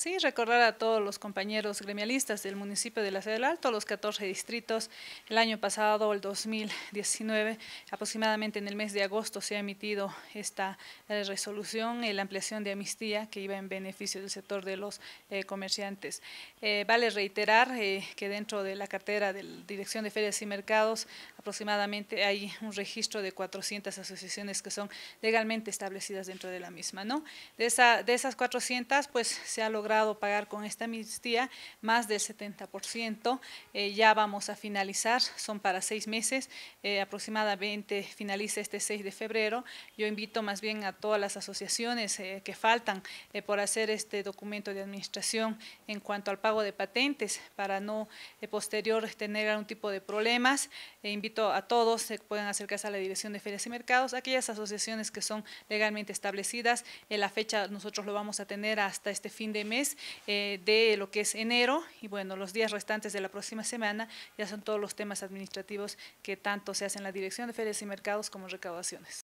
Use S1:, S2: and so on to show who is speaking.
S1: Sí, recordar a todos los compañeros gremialistas del municipio de la Ciudad del Alto, los 14 distritos. El año pasado, el 2019, aproximadamente en el mes de agosto se ha emitido esta eh, resolución, eh, la ampliación de amnistía que iba en beneficio del sector de los eh, comerciantes. vale reiterar que dentro de la cartera de Dirección de Ferias y Mercados, aproximadamente hay un registro de 400 asociaciones que son legalmente establecidas dentro de la misma. ¿no? De, esa, de esas 400, pues se ha logrado pagar con esta amnistía más del 70%. Eh, ya vamos a finalizar, son para seis meses, eh, aproximadamente finaliza este 6 de febrero. Yo invito más bien a todas las asociaciones eh, que faltan por hacer este documento de administración en cuanto al pago de patentes para no posterior tener algún tipo de problemas. E invito a todos que pueden acercarse a la Dirección de Ferias y Mercados, aquellas asociaciones que son legalmente establecidas. la fecha nosotros lo vamos a tener hasta este fin de mes eh, de lo que es enero y bueno, los días restantes de la próxima semana ya son todos los temas administrativos que tanto se hacen en la Dirección de Ferias y Mercados como recaudaciones.